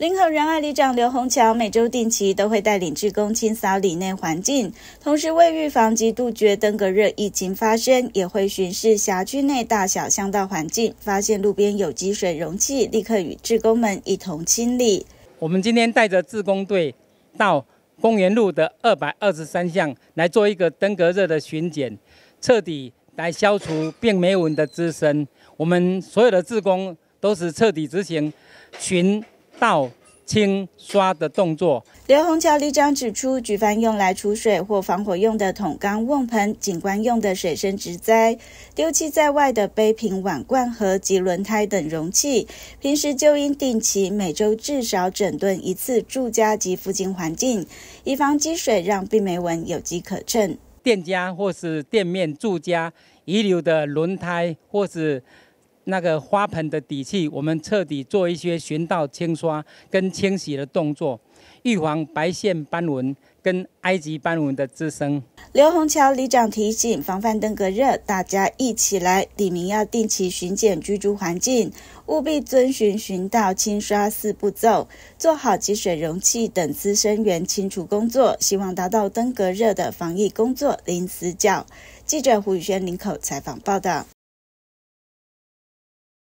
林口仁爱里长刘洪桥每周定期都会带领职工清扫里内环境，同时为预防及杜绝登革热疫情发生，也会巡视辖区内大小巷道环境，发现路边有积水容器，立刻与职工们一同清理。我们今天带着志工队到公园路的二百二十三巷来做一个登革热的巡检，彻底来消除病媒蚊的滋生。我们所有的职工都是彻底执行巡。倒、清、刷的动作。刘洪桥队长指出，举凡用来储水或防火用的桶、缸、瓮、盆；景观用的水生植栽；丢弃在外的杯、瓶、碗、罐和及轮胎等容器，平时就应定期每周至少整顿一次住家及附近环境，以防积水让病媒蚊有机可乘。店家或是店面住家遗留的轮胎或是。那个花盆的底气，我们彻底做一些巡道清刷跟清洗的动作，预防白线斑纹跟埃及斑纹的滋生。刘洪桥里长提醒：防范登革热，大家一起来。里明要定期巡检居住环境，务必遵循巡道清刷四步骤，做好积水容器等滋生源清除工作，希望达到登革热的防疫工作零死角。记者胡宇轩领口采访报道。